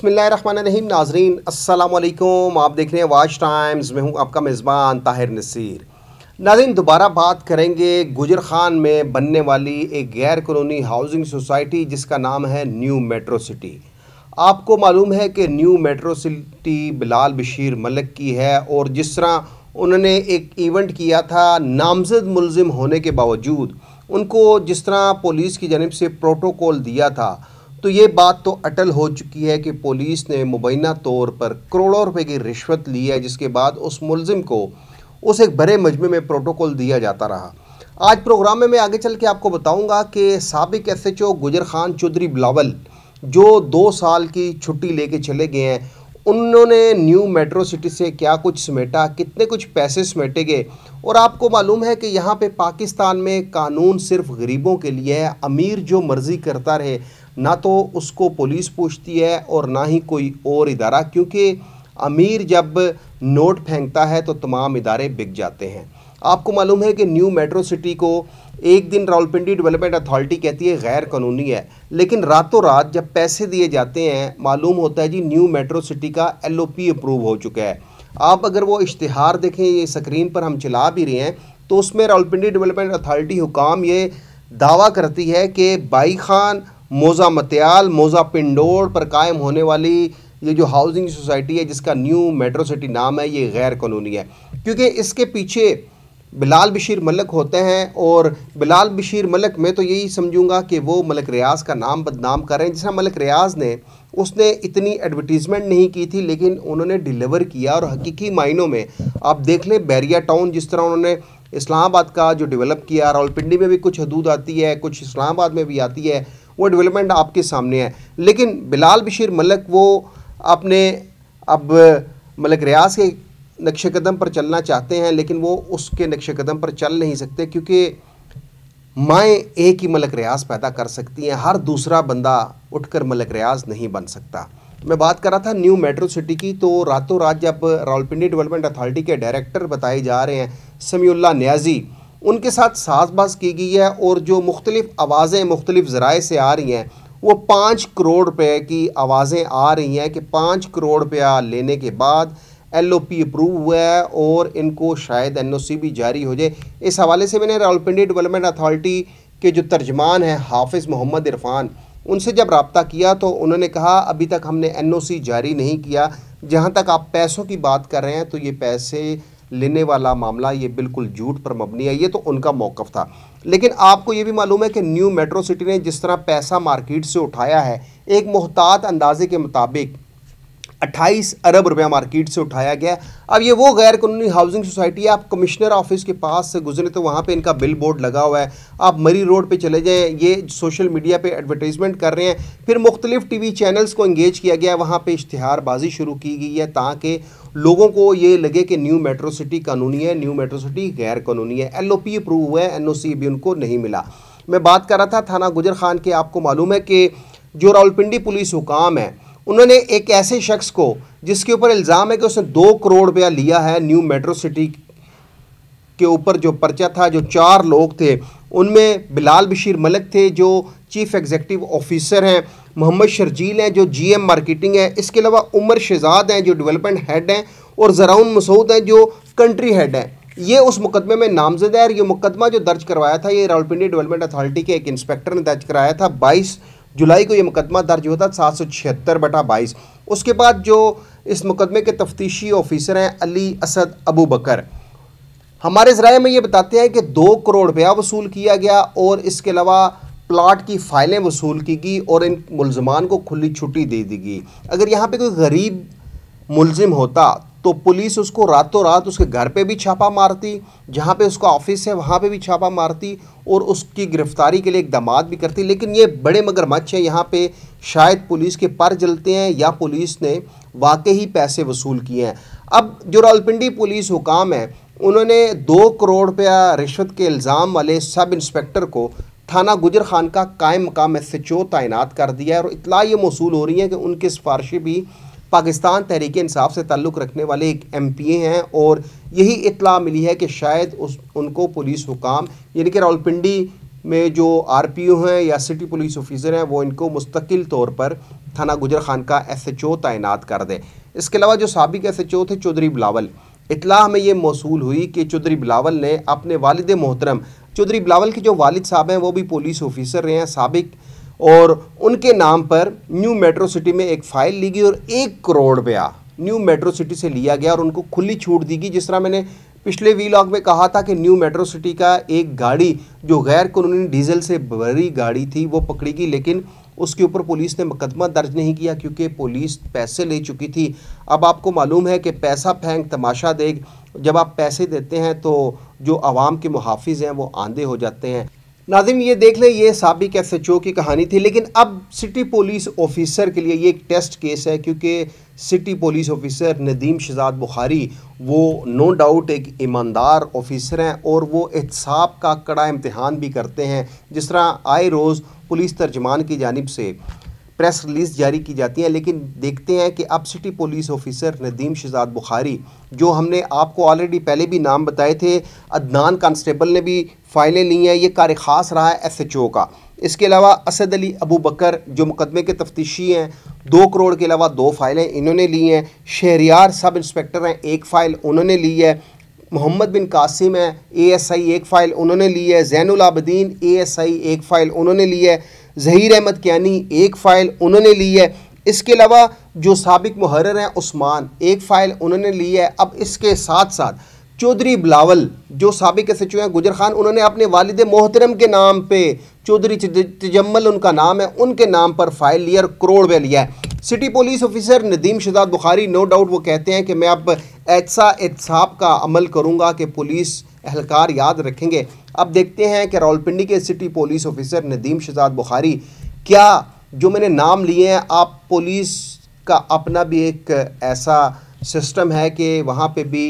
बसमीम नाजरीन असलकुम आप देख रहे हैं वाच टाइम्स में हूँ आपका मेज़बान ताहिर नसीर नाजरीन दोबारा बात करेंगे गुजर खान में बनने वाली एक गैर कानूनी हाउसिंग सोसाइटी जिसका नाम है न्यू मेट्रो सिटी आपको मालूम है कि new metro city Bilal Bashir Malik की है और जिस तरह उन्होंने एक इवेंट किया था नामजद मुलम होने के बावजूद उनको जिस तरह पुलिस की जानब से प्रोटोकॉल दिया था तो ये बात तो अटल हो चुकी है कि पुलिस ने मुबैना तौर पर करोड़ों रुपए की रिश्वत ली है जिसके बाद उस मुलजिम को उस एक बड़े मजमे में प्रोटोकॉल दिया जाता रहा आज प्रोग्राम में मैं आगे चल के आपको बताऊंगा कि सबक एस एच ओ गुजर खान चौधरी बिलावल जो दो साल की छुट्टी लेके चले गए हैं उन्होंने न्यू मेट्रो सिटी से क्या कुछ समेटा कितने कुछ पैसे समेटे गए और आपको मालूम है कि यहाँ पे पाकिस्तान में कानून सिर्फ गरीबों के लिए है अमीर जो मर्ज़ी करता रहे ना तो उसको पुलिस पूछती है और ना ही कोई और इदारा क्योंकि अमीर जब नोट फेंकता है तो तमाम इदारे बिक जाते हैं आपको मालूम है कि न्यू मेट्रो सिटी को एक दिन रावलपिंडी डेवलपमेंट अथॉरिटी कहती है गैर कानूनी है लेकिन रातों रात जब पैसे दिए जाते हैं मालूम होता है जी न्यू मेट्रो सिटी का एल अप्रूव हो चुका है आप अगर वो इश्तहार देखें ये स्क्रीन पर हम चला भी रहे हैं तो उसमें रावलपिंडी डेवलपमेंट अथॉरिटी हुकाम ये दावा करती है कि बाई खान मोज़ा मतयाल मोज़ा पिंडोर पर कायम होने वाली ये जो हाउसिंग सोसाइटी है जिसका न्यू मेट्रो सिटी नाम है ये गैर कानूनी है क्योंकि इसके पीछे बिलाल बशीर मलक होते हैं और बिलाल बशीर मलक मैं तो यही समझूंगा कि वो मलक रियाज का नाम बदनाम कर रहे हैं जिस मलक रियाज ने उसने इतनी एडवर्टीज़मेंट नहीं की थी लेकिन उन्होंने डिलीवर किया और हकीकी मायनों में आप देख लें बैरिया टाउन जिस तरह उन्होंने इस्लामाबाद का जो डेवलप किया रावलपिंडी में भी कुछ हदूद आती है कुछ इस्लामाबाद में भी आती है वो डेवलपमेंट आपके सामने है लेकिन बिलाल बशीर मलक वो अपने अब मलक रियाज के नक्श कदम पर चलना चाहते हैं लेकिन वो उसके नक्श कदम पर चल नहीं सकते क्योंकि माएँ एक ही मलक रियाज पैदा कर सकती हैं हर दूसरा बंदा उठकर मलक रियाज नहीं बन सकता मैं बात कर रहा था न्यू मेट्रो सिटी की तो रातों रात जब रावलपिंडी डेवलपमेंट अथॉरिटी के डायरेक्टर बताए जा रहे हैं समीउल्ला न्याजी उनके साथ साजबाज की गई है और जो मुख्तलिफ आवाज़ें मुख्तलिफ ज़राए से आ रही हैं वो पाँच करोड़ रुपये की आवाज़ें आ रही हैं कि पाँच करोड़ रुपया लेने के बाद एलओपी अप्रूव हुआ है और इनको शायद एनओसी भी जारी हो जाए इस हवाले से मैंने रावलपिंडी डेवलपमेंट अथॉरिटी के जो तर्जमान हैं हाफिज़ मोहम्मद इरफान उनसे जब रबता किया तो उन्होंने कहा अभी तक हमने एनओसी जारी नहीं किया जहाँ तक आप पैसों की बात कर रहे हैं तो ये पैसे लेने वाला मामला ये बिल्कुल झूठ पर मबनी है ये तो उनका मौक़ था लेकिन आपको ये भी मालूम है कि न्यू मेट्रो सिटी ने जिस तरह पैसा मार्केट से उठाया है एक मोहतात अंदाजे के मुताबिक 28 अरब रुपया मार्केट से उठाया गया अब ये वो गैर कानूनी हाउसिंग सोसाइटी है आप कमिश्नर ऑफिस के पास से गुजरे तो वहाँ पे इनका बिल बोर्ड लगा हुआ है आप मरी रोड पे चले जाएं ये सोशल मीडिया पे एडवर्टाइजमेंट कर रहे हैं फिर मुख्तलिफ़ टीवी चैनल्स को इंगेज किया गया वहाँ पर इश्तहारबाजी शुरू की गई है ताकि लोगों को ये लगे कि न्यू मेट्रो सिटी कानूनी है न्यू मेट्रो सिटी गैर कानूनी है एल अप्रूव हुआ है एन भी उनको नहीं मिला मैं बात कर रहा था थाना गुजर खान के आपको मालूम है कि जो रावलपिंडी पुलिस हुकाम है उन्होंने एक ऐसे शख्स को जिसके ऊपर इल्ज़ाम है कि उसने दो करोड़ रुपया लिया है न्यू मेट्रो सिटी के ऊपर जो पर्चा था जो चार लोग थे उनमें बिलाल बशीर मलिक थे जो चीफ़ एग्जीक्यूटिव ऑफिसर हैं मोहम्मद शर्जील हैं जो जीएम मार्केटिंग है इसके अलावा उमर शहजाद हैं जो डेवलपमेंट हेड हैं और ज़राउन मसूद हैं जो कंट्री हेड हैं ये उस मुकदमे में नामजद है और ये मुकदमा जो दर्ज करवाया था ये रावलपिंडी डेवलपमेंट अथॉरिटी के एक इंस्पेक्टर ने दर्ज कराया था बाईस 22 जुलाई को ये मुकदमा दर्ज हुआ था सात सौ छिहत्तर बटा बाईस उसके बाद जो इस मुकदमे के तफ्तीशी ऑफिसर हैं अली असद अबू बकर हमारे जराए में ये बताते हैं कि दो करोड़ रुपया वसूल किया गया और इसके अलावा प्लाट की फ़ाइलें वसूल की गई और इन मुलजमान को खुली छुट्टी दे दी गई अगर यहाँ पर कोई गरीब मुलजिम होता तो पुलिस उसको रातों रात उसके घर पे भी छापा मारती जहाँ पे उसका ऑफिस है वहाँ पे भी छापा मारती और उसकी गिरफ्तारी के लिए इकदाम भी करती लेकिन ये बड़े मगरमच्छ हैं यहाँ पे शायद पुलिस के पर जलते हैं या पुलिस ने वाकई ही पैसे वसूल किए हैं अब जो रावलपिंडी पुलिस हुकाम है उन्होंने दो करोड़ रुपया रिश्वत के इल्ज़ाम वाले सब इंस्पेक्टर को थाना गुजर खान का कायम मकाम एस एच ओ तैनात कर दिया है और इतला ये मौसू हो रही है कि उनकी सिफारशी भी पाकिस्तान तहरीक इंसाफ से ताल्लुक़ रखने वाले एक एम पी ए हैं और यही इतला मिली है कि शायद उस उनको पुलिस हुकाम यानी कि रावलपिंडी में जो आर पी ओ हैं या सिटी पुलिस ऑफिसर हैं वो इनको मुस्तकिल तौर पर थाना गुजर खान का एस एच ओ तैनात कर दे इसके अलावा जो सबक एस एच ओ थे चौधरी बिलावल इतला में ये मौसू हुई कि चौधरी बिलावल ने अपने वालद मोहतरम चौधरी बिलावल के जो वालद साहब हैं वो भी पुलिस ऑफिसर रहे हैं सबक और उनके नाम पर न्यू मेट्रो सिटी में एक फ़ाइल ली गई और एक करोड़ रुपया न्यू मेट्रो सिटी से लिया गया और उनको खुली छूट दी गई जिस तरह मैंने पिछले वीलॉग में कहा था कि न्यू मेट्रो सिटी का एक गाड़ी जो गैर कानूनी डीजल से भरी गाड़ी थी वो पकड़ी गई लेकिन उसके ऊपर पुलिस ने मुकदमा दर्ज नहीं किया क्योंकि पुलिस पैसे ले चुकी थी अब आपको मालूम है कि पैसा फेंक तमाशा देख जब आप पैसे देते हैं तो जो आवाम के मुहाफिज हैं वो आंधे हो जाते हैं नाजिम ये देख लें ये सबक एस एच ओ की कहानी थी लेकिन अब सिटी पुलिस ऑफिसर के लिए ये एक टेस्ट केस है क्योंकि city police officer Nadeem Shahzad Bukhari वो नो डाउट एक ईमानदार ऑफिसर हैं और वो एहसाब का कड़ा इम्तहान भी करते हैं जिस तरह आए रोज़ पुलिस तर्जमान की जानब से प्रेस रिलीज़ जारी की जाती है लेकिन देखते हैं कि अब city police officer Nadeem Shahzad Bukhari जो हमने आपको ऑलरेडी पहले भी नाम बताए थे अदनान कांस्टेबल ने भी फाइलें ली हैं ये कार्य ख़ास रहा है एस एच ओ का इसके अलावा असद अली अबू बकर जो मुकदमे के तफ्तीशी हैं दो करोड़ के अलावा दो फाइलें इन्होंने ली हैं शहरियार सब इंस्पेक्टर हैं एक फ़ाइल उन्होंने ली है मोहम्मद बिन कासिम है ए एक फ़ाइल उन्होंने ली है जैनलाबद्दीन ए एक फ़ाइल उन्होंने ली है ज़हीर अहमद कियानी एक फ़ाइल उन्होंने ली है इसके अलावा जो सबक महर्र हैं उस्मान एक फ़ाइल उन्होंने ली है अब इसके साथ साथ चौधरी बिलावल जो सबक एस एच ओ हैं गुजर खान उन्होंने अपने वालद मोहतरम के नाम पर चौधरी तजम्मल उनका नाम है उनके नाम पर फ़ाइल लिया और करोड़ रुपये लिया है city police officer Nadeem Shahzad Bukhari no doubt वो कहते हैं कि मैं अब ऐसा एहसाब का अमल करूँगा कि पुलिस एहलकार याद रखेंगे अब देखते हैं कि रावलपिंडी के city police officer Nadeem Shahzad Bukhari क्या जो मैंने नाम लिए हैं आप पुलिस का अपना भी एक ऐसा सिस्टम है कि वहाँ पर भी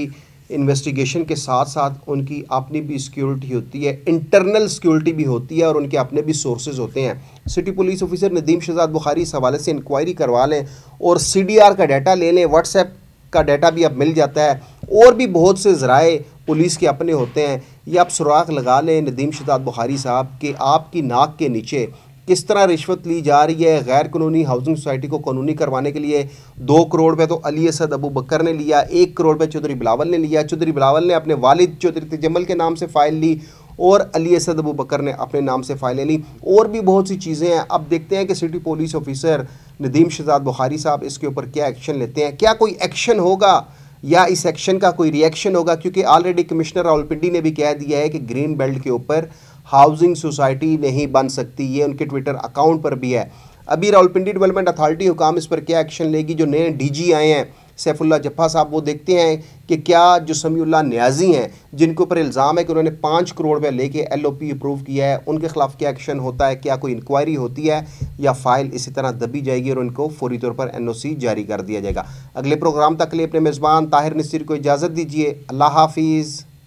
इन्वेस्टिगेशन के साथ साथ उनकी अपनी भी सिक्योरिटी होती है इंटरनल सिक्योरिटी भी होती है और उनके अपने भी सोर्सेज होते हैं city police officer Nadeem Shahzad Bukhari इस हवाले से इंक्वायरी करवा लें और सी डी आर का डाटा ले लें व्हाट्सएप का डाटा भी अब मिल जाता है और भी बहुत से ज़राए पुलिस के अपने होते हैं ये आप सुराख लगा लें नदीम शहजाद बुखारी साहब के आपकी नाक के नीचे किस तरह रिश्वत ली जा रही है गैर कानूनी हाउसिंग सोसाइटी को कानूनी करवाने के लिए दो करोड़ रुपये तो अली असद अबू बकर ने लिया एक करोड़ रुपये चौधरी बिलावल ने लिया चौधरी बिलावल ने अपने वालिद चौधरी तजमल के नाम से फ़ाइल ली और अली असद अबू बकर ने अपने नाम से फ़ाइलें ली और भी बहुत सी चीज़ें हैं अब देखते हैं कि city police officer Nadeem Shahzad Bukhari साहब इसके ऊपर क्या एक्शन लेते हैं क्या कोई एक्शन होगा या इस एक्शन का कोई रिएक्शन होगा क्योंकि ऑलरेडी कमिश्नर रावलपिंडी ने भी कह दिया है कि ग्रीन बेल्ट के ऊपर हाउसिंग सोसाइटी नहीं बन सकती ये उनके ट्विटर अकाउंट पर भी है अभी रावलपिंडी डेवलपमेंट अथॉरिटी हुकाम इस पर क्या एक्शन लेगी जो नए डीजी आए हैं सैफुल्ला जफ्फा साहब वो देखते हैं कि क्या जो समीउल्ला न्याजी हैं जिनके ऊपर इल्ज़ाम है कि उन्होंने पाँच करोड़ रुपये लेके एल ओ पी अप्रूव किया है उनके खिलाफ क्या एक्शन होता है क्या कोई इंक्वायरी होती है या फाइल इसी तरह दबी जाएगी और उनको फौरी तौर पर एन ओ सी जारी कर दिया जाएगा अगले प्रोग्राम तक के लिए अपने मेज़बान ताहिर नसीर को इजाज़त दीजिए अल्लाह हाफिज़